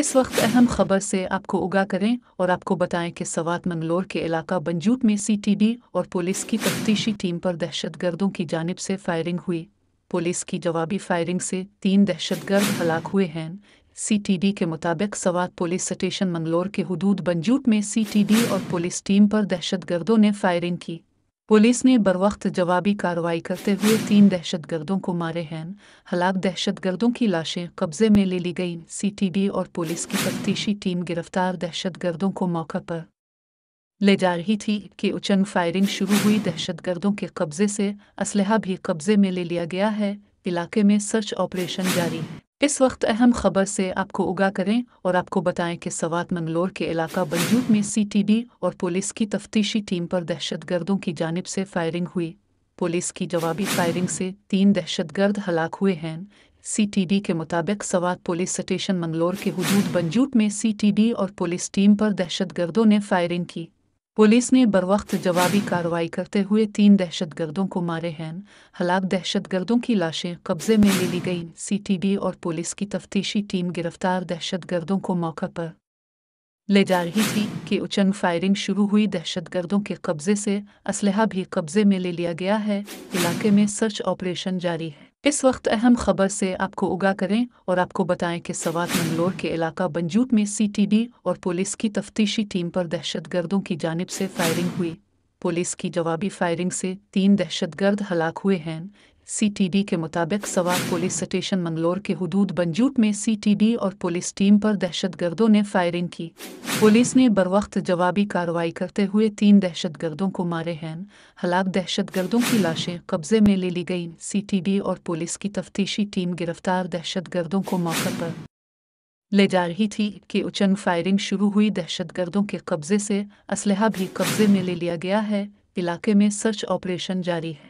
इस वक्त अहम खबर से आपको उगा करें और आपको बताएं कि सवात मंगलोर के इलाका बंजूट में सीटीडी और पुलिस की तफ्तीशी टीम पर दहशतगर्दों की जानब से फायरिंग हुई पुलिस की जवाबी फायरिंग से तीन दहशतगर्द हलाक हुए हैं सीटीडी के मुताबिक सवात पुलिस स्टेशन मंगलोर के हदूद बंजूट में सीटीडी और पुलिस टीम पर दहशतगर्दों ने फायरिंग की पुलिस ने बरवक्त जवाबी कार्रवाई करते हुए तीन दहशतगर्दों को मारे हैं हलाक दहशतगर्दों की लाशें कब्जे में ले ली गई डी और पुलिस की तफ्तीशी टीम गिरफ्तार दहशतगर्दों को मौके पर ले जा रही थी कि उचंग फायरिंग शुरू हुई दहशतगर्दों के कब्जे से असलहा भी कब्जे में ले लिया गया है इलाके में सर्च ऑपरेशन जारी है इस वक्त अहम खबर से आपको उगा करें और आपको बताएं कि सवात मंगलोर के इलाका बंजूक में सीटीडी और पुलिस की तफ्तीशी टीम पर दहशतगर्दों की जानब से फायरिंग हुई पुलिस की जवाबी फायरिंग से तीन दहशतगर्द हलाक हुए हैं सीटीडी के मुताबिक सवात पुलिस स्टेशन मंगलोर के हदूद बंजूट में सीटीडी और पुलिस टीम पर दहशतगर्दों ने फायरिंग की पुलिस ने बरवक्त जवाबी कार्रवाई करते हुए तीन दहशतगर्दों को मारे हैं हलाक दहशतगर्दों की लाशें कब्जे में ले ली गई सीटीबी और पुलिस की तफ्तीशी टीम गिरफ्तार दहशतगर्दों को मौके पर ले जा रही थी कि उचन फायरिंग शुरू हुई दहशतगर्दों के कब्जे से असलहा भी कब्जे में ले लिया गया है इलाके में सर्च ऑपरेशन जारी है इस वक्त अहम खबर से आपको उगा करें और आपको बताएं कि सवात मंगलोर के इलाका बंजूट में सीटीडी और पुलिस की तफ्तीशी टीम पर दहशतगर्दों की जानब से फायरिंग हुई पुलिस की जवाबी फायरिंग से तीन दहशतगर्द हलाक हुए हैं सीटीडी के मुताबिक सवार पुलिस स्टेशन मंगलोर के हदूद बंजूट में सीटीडी और पुलिस टीम पर दहशतगर्दों ने फायरिंग की पुलिस ने बरवक्त जवाबी कार्रवाई करते हुए तीन दहशतगर्दों को मारे हैं हलाक दहशतगर्दों की लाशें कब्जे में ले ली गईं सीटीडी और पुलिस की तफ्तीशी टीम गिरफ्तार दहशतगर्दों को मौके पर ले जा रही थी कि उचन फायरिंग शुरू हुई दहशतगर्दों के कब्जे से असलहा भी कब्जे में ले लिया गया है इलाके में सर्च ऑपरेशन जारी है